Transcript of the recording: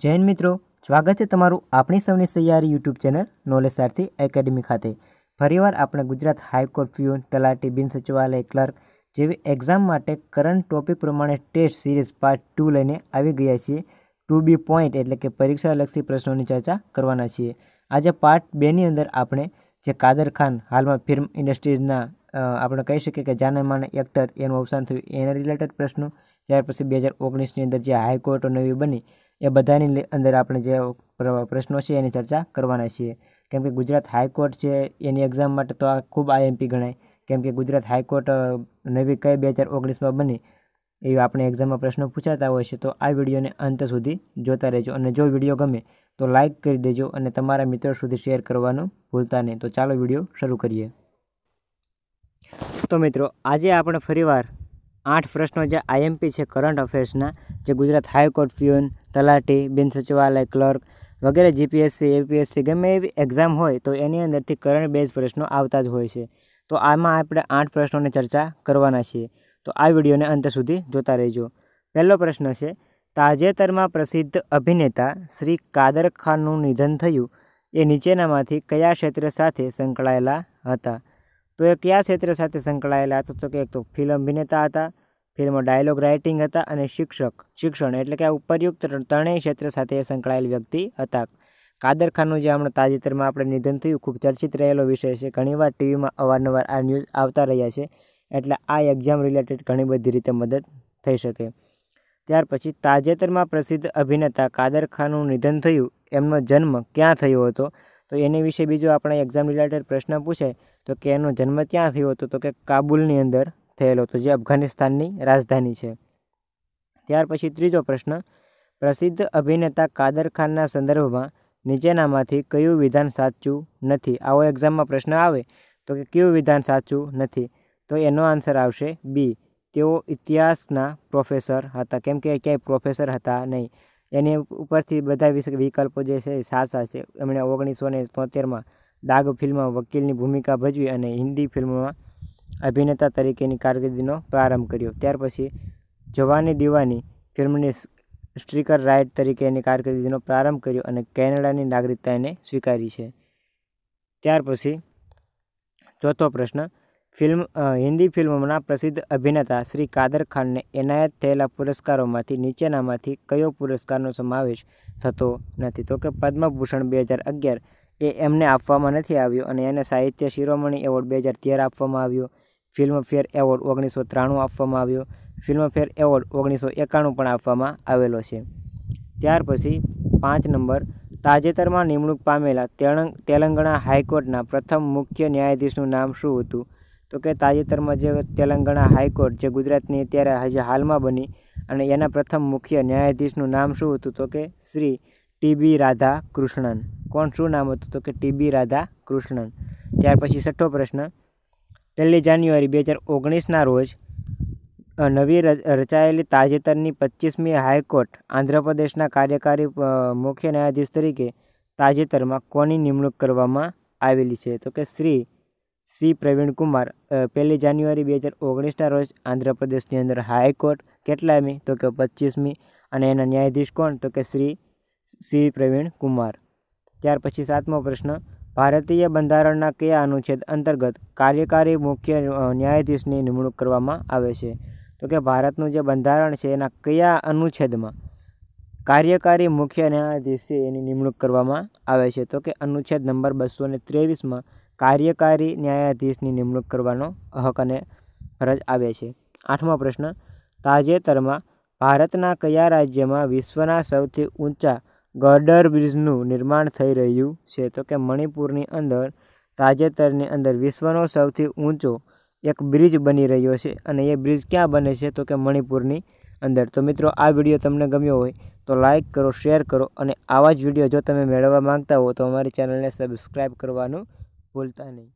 જૈન મિત્રો સ્વાગત છે તમારું આપણી સૌની સૈયારી YouTube channel knowledge Sarthi academy ખાતે ફરીવાર આપણે ગુજરાત હાઈકોર્ટ પ્યુન તલાટી બિન સચિવાલય ક્લર્ક જેવી એક્ઝામ માટે કરંટ ટોપિક પ્રમાણે ટેસ્ટ સિરીઝ પાર્ટ ટુ લઈને આવી ગયા છીએ ટુ બી પોઈન્ટ એટલે કે પરીક્ષા પરીક્ષાલક્ષી પ્રશ્નોની ચર્ચા કરવાના છીએ આજે પાર્ટ બેની અંદર આપણે જે કાદર ખાન હાલમાં ફિલ્મ ઇન્ડસ્ટ્રીઝના આપણે કહી શકીએ કે જાનેમાના એક્ટર એનું અવસાન થયું એના રિલેટેડ પ્રશ્નો ત્યાર પછી બે હજાર ઓગણીસની અંદર જે હાઈકોર્ટ નવી બની એ બધાની અંદર આપણે જે પ્રશ્નો છે એની ચર્ચા કરવાના છીએ કેમ કે ગુજરાત હાઈકોર્ટ છે એની એક્ઝામ માટે તો આ ખૂબ આઈએમપી ગણાય કેમ કે ગુજરાત હાઈકોર્ટ નવી કઈ બે હજાર ઓગણીસમાં બની એ આપણે એક્ઝામમાં પ્રશ્નો પૂછાતા હોય છે તો આ વિડીયોને અંત સુધી જોતા રહેજો અને જો વિડીયો ગમે તો લાઇક કરી દેજો અને તમારા મિત્રો સુધી શેર કરવાનું ભૂલતા નહીં તો ચાલો વિડીયો શરૂ કરીએ તો મિત્રો આજે આપણે ફરીવાર આઠ પ્રશ્નો જે આઈએમપી છે કરંટ અફેર્સના જે ગુજરાત હાઈકોર્ટ પ્યુન તલાટી બિન સચિવાલય ક્લર્ક વગેરે જીપીએસસી એપીએસસી ગમે એવી એક્ઝામ હોય તો એની અંદરથી કરંટ બેઝ પ્રશ્નો આવતા જ હોય છે તો આમાં આપણે આઠ પ્રશ્નોની ચર્ચા કરવાના છીએ તો આ વિડીયોને અંત સુધી જોતા રહેજો પહેલો પ્રશ્ન છે તાજેતરમાં પ્રસિદ્ધ અભિનેતા શ્રી કાદર ખાનનું નિધન થયું એ નીચેનામાંથી કયા ક્ષેત્ર સાથે સંકળાયેલા હતા તો એ કયા ક્ષેત્ર સાથે સંકળાયેલા હતા તો કે એક તો ફિલ્મ અભિનેતા હતા ફિલ્મ ડાયલોગ રાઇટિંગ હતા અને શિક્ષક શિક્ષણ એટલે કે આ ઉપરયુક્ત ત્રણેય ક્ષેત્ર સાથે સંકળાયેલ વ્યક્તિ હતા કાદર ખાનનું જે હમણાં તાજેતરમાં આપણે નિધન થયું ખૂબ ચર્ચિત રહેલો વિષય છે ઘણીવાર ટીવીમાં અવારનવાર આ ન્યૂઝ આવતા રહ્યા છે એટલે આ એક્ઝામ રિલેટેડ ઘણી બધી રીતે મદદ થઈ શકે ત્યાર પછી તાજેતરમાં પ્રસિદ્ધ અભિનેતા કાદર ખાનનું નિધન થયું એમનો જન્મ ક્યાં થયો હતો તો એની વિશે બીજો આપણે એક્ઝામ રિલેટેડ પ્રશ્ન પૂછે તો કે એનો જન્મ ત્યાં થયો હતો તો કે કાબુલની અંદર થયેલો હતો જે અફઘાનિસ્તાનની રાજધાની છે ત્યાર પછી ત્રીજો પ્રશ્ન પ્રસિદ્ધ અભિનેતા કાદર ખાનના સંદર્ભમાં નીચેનામાંથી કયું વિધાન સાચું નથી આવો એક્ઝામમાં પ્રશ્ન આવે તો કે કયું વિધાન સાચું નથી તો એનો આન્સર આવશે બી તેઓ ઇતિહાસના પ્રોફેસર હતા કેમ કે ક્યાંય પ્રોફેસર હતા નહીં એની ઉપરથી બધા વિકલ્પો જે છે સાચા છે એમણે ઓગણીસો ને તોતેરમાં દાગ ફિલ્મમાં વકીલની ભૂમિકા ભજવી અને હિન્દી ફિલ્મમાં અભિનેતા તરીકેની કારકિર્દીનો પ્રારંભ કર્યો ત્યાર પછી જવાની દીવાની ફિલ્મની સ્ટ્રીકર રાઇટ તરીકેની કારકિર્દીનો પ્રારંભ કર્યો અને કેનેડાની નાગરિકતા એને સ્વીકારી છે ત્યાર પછી ચોથો પ્રશ્ન ફિલ્મ હિન્દી ફિલ્મના પ્રસિદ્ધ અભિનેતા શ્રી કાદર ખાનને એનાયત થયેલા પુરસ્કારોમાંથી નીચેનામાંથી કયો પુરસ્કારનો સમાવેશ થતો નથી તો કે પદ્મભૂષણ બે હજાર અગિયાર એ એમને આપવામાં નથી આવ્યો અને એને સાહિત્ય શિરોમણી એવોર્ડ બે હજાર તેર આપવામાં આવ્યો ફિલ્મફેર એવોર્ડ ઓગણીસો ત્રાણું આપવામાં આવ્યો ફિલ્મફેર એવોર્ડ ઓગણીસો એકાણું પણ આપવામાં આવેલો છે ત્યાર પછી પાંચ નંબર તાજેતરમાં નિમણૂક પામેલા તેલંગણા હાઈકોર્ટના પ્રથમ મુખ્ય ન્યાયાધીશનું નામ શું હતું તો કે તાજેતરમાં જે તેલંગણા હાઈકોર્ટ જે ગુજરાતની અત્યારે હજી હાલમાં બની અને એના પ્રથમ મુખ્ય ન્યાયાધીશનું નામ શું હતું તો કે Shri T B Radhakrishnan કોણ શું નામ હતું તો કે ટીબી રાધા કૃષ્ણન ત્યાર પછી છઠ્ઠો પ્રશ્ન પહેલી જાન્યુઆરી બે હજાર ઓગણીસના રોજ નવી રચાયેલી તાજેતરની પચીસમી હાઈકોર્ટ આંધ્રપ્રદેશના કાર્યકારી મુખ્ય ન્યાયાધીશ તરીકે તાજેતરમાં કોની નિમણૂક કરવામાં આવેલી છે તો કે શ્રી સી કુમાર પહેલી જાન્યુઆરી બે હજાર ઓગણીસના રોજ આંધ્રપ્રદેશની અંદર હાઈકોર્ટ કેટલામી તો કે પચીસમી અને એના ન્યાયાધીશ કોણ તો કે શ્રી સી પ્રવીણ કુમાર ત્યાર પછી સાતમો પ્રશ્ન ભારતીય બંધારણના કયા અનુચ્છેદ અંતર્ગત કાર્યકારી મુખ્ય ન્યાયાધીશની નિમણૂક કરવામાં આવે છે તો કે ભારતનું જે બંધારણ છે એના કયા અનુચ્છેદમાં કાર્યકારી મુખ્ય ન્યાયાધીશ છે એની નિમણૂક કરવામાં આવે છે તો કે અનુચ્છેદ નંબર બસો ને ત્રેવીસમાં કાર્યકારી ન્યાયાધીશની નિમણૂક કરવાનો હક અને ફરજ આવે છે આઠમો પ્રશ્ન તાજેતરમાં ભારતના કયા રાજ્યમાં વિશ્વના સૌથી ઊંચા ગર્ડર બ્રિજનું નિર્માણ થઈ રહ્યું છે તો કે મણિપુરની અંદર તાજેતરની અંદર વિશ્વનો સૌથી ઊંચો એક બ્રિજ બની રહ્યો છે અને એ બ્રિજ ક્યાં બને છે તો કે મણિપુરની અંદર તો મિત્રો આ વિડીયો તમને ગમ્યો હોય તો લાઇક કરો શેર કરો અને આવા જ વિડીયો જો તમે મેળવવા માંગતા હો તો અમારી ચેનલને સબસ્ક્રાઈબ કરવાનું ભૂલતા નહીં